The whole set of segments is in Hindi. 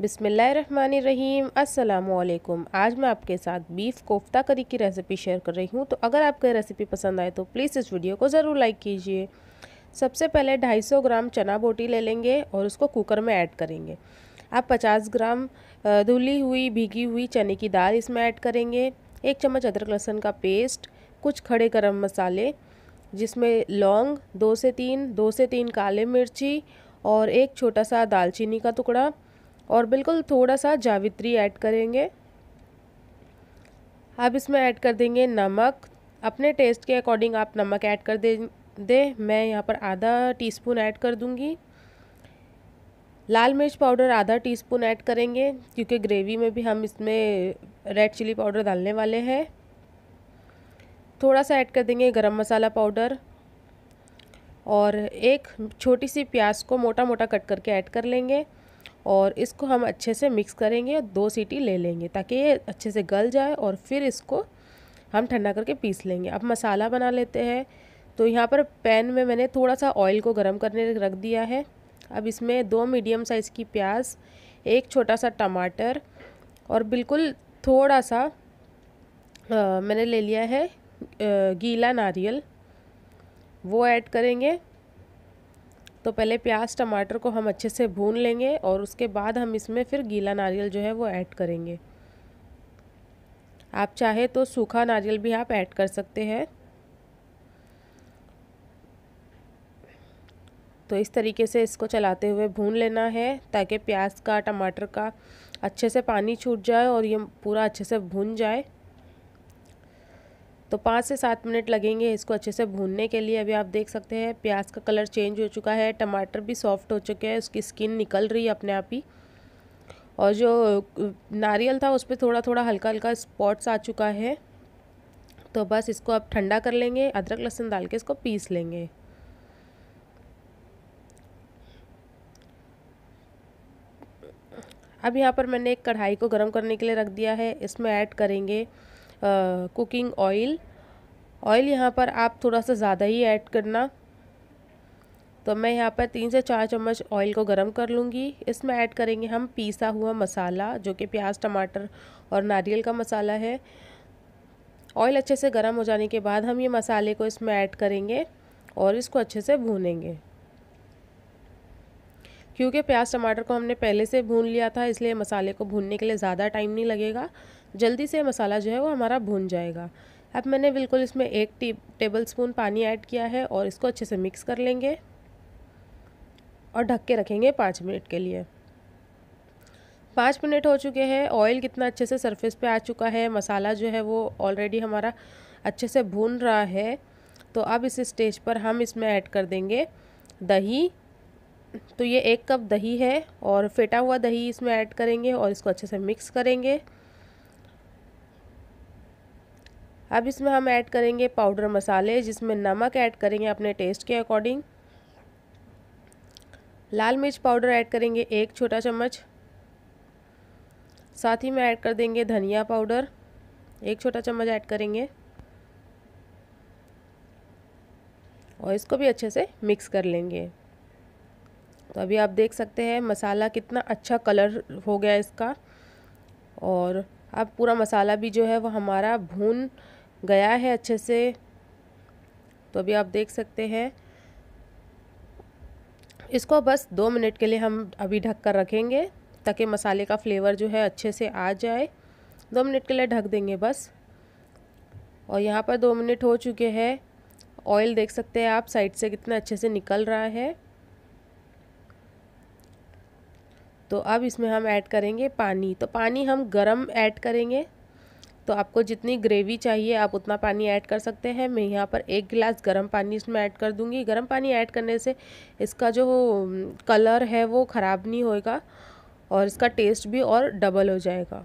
बिसमीम अल्लाम आज मैं आपके साथ बीफ़ कोफ्ता करी की रेसिपी शेयर कर रही हूँ तो अगर आपको ये रेसिपी पसंद आए तो प्लीज़ इस वीडियो को ज़रूर लाइक कीजिए सबसे पहले 250 ग्राम चना बोटी ले लेंगे और उसको कुकर में ऐड करेंगे आप 50 ग्राम धुली हुई भीगी हुई चने की दाल इसमें ऐड करेंगे एक चम्मच अदरक लहसुन का पेस्ट कुछ खड़े गर्म मसाले जिसमें लौंग दो से तीन दो से तीन काले मिर्ची और एक छोटा सा दालचीनी का टुकड़ा और बिल्कुल थोड़ा सा जावित्री ऐड करेंगे अब इसमें ऐड कर देंगे नमक अपने टेस्ट के अकॉर्डिंग आप नमक ऐड कर दे दे मैं यहाँ पर आधा टीस्पून ऐड कर दूँगी लाल मिर्च पाउडर आधा टीस्पून ऐड करेंगे क्योंकि ग्रेवी में भी हम इसमें रेड चिली पाउडर डालने वाले हैं थोड़ा सा ऐड कर देंगे गरम मसाला पाउडर और एक छोटी सी प्याज को मोटा मोटा कट करके ऐड कर लेंगे और इसको हम अच्छे से मिक्स करेंगे और दो सीटी ले लेंगे ताकि ये अच्छे से गल जाए और फिर इसको हम ठंडा करके पीस लेंगे अब मसाला बना लेते हैं तो यहाँ पर पैन में मैंने थोड़ा सा ऑयल को गर्म करने रख दिया है अब इसमें दो मीडियम साइज़ की प्याज एक छोटा सा टमाटर और बिल्कुल थोड़ा सा आ, मैंने ले लिया है आ, गीला नारियल वो ऐड करेंगे तो पहले प्याज टमाटर को हम अच्छे से भून लेंगे और उसके बाद हम इसमें फिर गीला नारियल जो है वो ऐड करेंगे आप चाहे तो सूखा नारियल भी आप ऐड कर सकते हैं तो इस तरीके से इसको चलाते हुए भून लेना है ताकि प्याज का टमाटर का अच्छे से पानी छूट जाए और ये पूरा अच्छे से भून जाए तो पाँच से सात मिनट लगेंगे इसको अच्छे से भूनने के लिए अभी आप देख सकते हैं प्याज का कलर चेंज हो चुका है टमाटर भी सॉफ्ट हो चुके हैं उसकी स्किन निकल रही है अपने आप ही और जो नारियल था उस पर थोड़ा थोड़ा हल्का हल्का स्पॉट्स आ चुका है तो बस इसको आप ठंडा कर लेंगे अदरक लहसुन डाल के इसको पीस लेंगे अब यहाँ पर मैंने एक कढ़ाई को गर्म करने के लिए रख दिया है इसमें ऐड करेंगे कुकिंग ऑयल ऑयल यहाँ पर आप थोड़ा सा ज़्यादा ही ऐड करना तो मैं यहाँ पर तीन से चार चम्मच ऑयल को गरम कर लूँगी इसमें ऐड करेंगे हम पीसा हुआ मसाला जो कि प्याज टमाटर और नारियल का मसाला है ऑयल अच्छे से गर्म हो जाने के बाद हम ये मसाले को इसमें ऐड करेंगे और इसको अच्छे से भूनेंगे क्योंकि प्याज टमाटर को हमने पहले से भून लिया था इसलिए मसाले को भूनने के लिए ज़्यादा टाइम नहीं लगेगा जल्दी से मसाला जो है वो हमारा भून जाएगा अब मैंने बिल्कुल इसमें एक टी टेबल स्पून पानी ऐड किया है और इसको अच्छे से मिक्स कर लेंगे और ढक के रखेंगे पाँच मिनट के लिए पाँच मिनट हो चुके हैं ऑयल कितना अच्छे से सरफेस पे आ चुका है मसाला जो है वो ऑलरेडी हमारा अच्छे से भून रहा है तो अब इस स्टेज पर हम इसमें ऐड कर देंगे दही तो ये एक कप दही है और फेटा हुआ दही इसमें ऐड करेंगे और इसको अच्छे से मिक्स करेंगे अब इसमें हम ऐड करेंगे पाउडर मसाले जिसमें नमक ऐड करेंगे अपने टेस्ट के अकॉर्डिंग लाल मिर्च पाउडर ऐड करेंगे एक छोटा चम्मच साथ ही में ऐड कर देंगे धनिया पाउडर एक छोटा चम्मच ऐड करेंगे और इसको भी अच्छे से मिक्स कर लेंगे तो अभी आप देख सकते हैं मसाला कितना अच्छा कलर हो गया इसका और अब पूरा मसाला भी जो है वो हमारा भून गया है अच्छे से तो अभी आप देख सकते हैं इसको बस दो मिनट के लिए हम अभी ढक कर रखेंगे ताकि मसाले का फ्लेवर जो है अच्छे से आ जाए दो मिनट के लिए ढक देंगे बस और यहाँ पर दो मिनट हो चुके हैं ऑयल देख सकते हैं आप साइड से कितना अच्छे से निकल रहा है तो अब इसमें हम ऐड करेंगे पानी तो पानी हम गरम ऐड करेंगे तो आपको जितनी ग्रेवी चाहिए आप उतना पानी ऐड कर सकते हैं मैं यहाँ पर एक गिलास गर्म पानी इसमें ऐड कर दूँगी गर्म पानी ऐड करने से इसका जो कलर है वो ख़राब नहीं होएगा और इसका टेस्ट भी और डबल हो जाएगा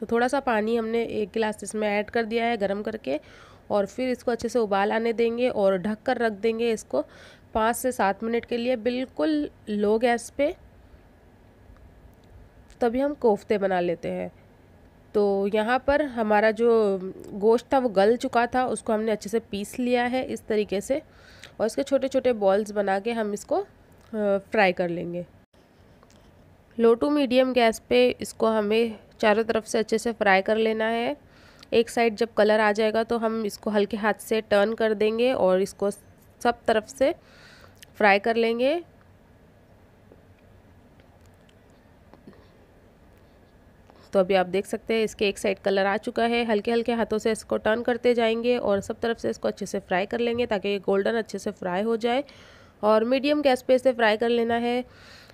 तो थोड़ा सा पानी हमने एक गिलास इसमें ऐड कर दिया है गर्म करके और फिर इसको अच्छे से उबाल आने देंगे और ढक कर रख देंगे इसको पाँच से सात मिनट के लिए बिल्कुल लो गैस पे तभी हम कोफ्ते बना लेते हैं तो यहाँ पर हमारा जो गोश्त था वो गल चुका था उसको हमने अच्छे से पीस लिया है इस तरीके से और इसके छोटे छोटे बॉल्स बना के हम इसको फ्राई कर लेंगे लो टू मीडियम गैस पे इसको हमें चारों तरफ से अच्छे से फ्राई कर लेना है एक साइड जब कलर आ जाएगा तो हम इसको हल्के हाथ से टर्न कर देंगे और इसको सब तरफ से फ्राई कर लेंगे तो अभी आप देख सकते हैं इसके एक साइड कलर आ चुका है हल्के हल्के हाथों से इसको टर्न करते जाएंगे और सब तरफ से इसको अच्छे से फ्राई कर लेंगे ताकि ये गोल्डन अच्छे से फ्राई हो जाए और मीडियम गैस पे इसे फ्राई कर लेना है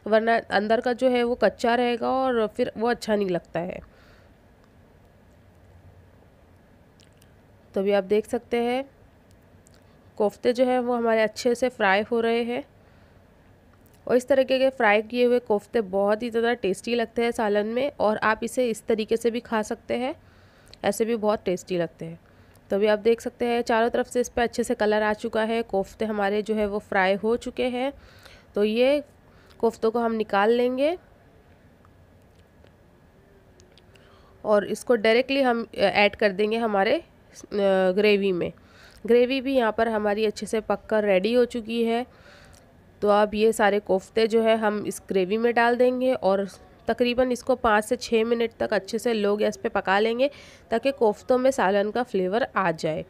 वरना अंदर का जो है वो कच्चा रहेगा और फिर वो अच्छा नहीं लगता है तो अभी आप देख सकते हैं कोफ्ते जो है वो हमारे अच्छे से फ्राई हो रहे हैं और इस तरीके के फ्राई किए हुए कोफ्ते बहुत ही ज़्यादा टेस्टी लगते हैं सालन में और आप इसे इस तरीके से भी खा सकते हैं ऐसे भी बहुत टेस्टी लगते हैं तो अभी आप देख सकते हैं चारों तरफ से इस पर अच्छे से कलर आ चुका है कोफ्ते हमारे जो है वो फ्राई हो चुके हैं तो ये कोफ्तों को हम निकाल लेंगे और इसको डायरेक्टली हम ऐड कर देंगे हमारे ग्रेवी में ग्रेवी भी यहाँ पर हमारी अच्छे से पक कर रेडी हो चुकी है तो अब ये सारे कोफ्ते जो है हम इस ग्रेवी में डाल देंगे और तकरीबन इसको पाँच से छः मिनट तक अच्छे से लो गैस पे पका लेंगे ताकि कोफ्तों में सालन का फ्लेवर आ जाए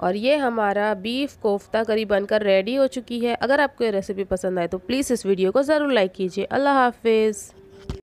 और ये हमारा बीफ कोफ्ता करी बनकर रेडी हो चुकी है अगर आपको ये रेसिपी पसंद आए तो प्लीज़ इस वीडियो को ज़रूर लाइक कीजिए अल्लाह हाफिज़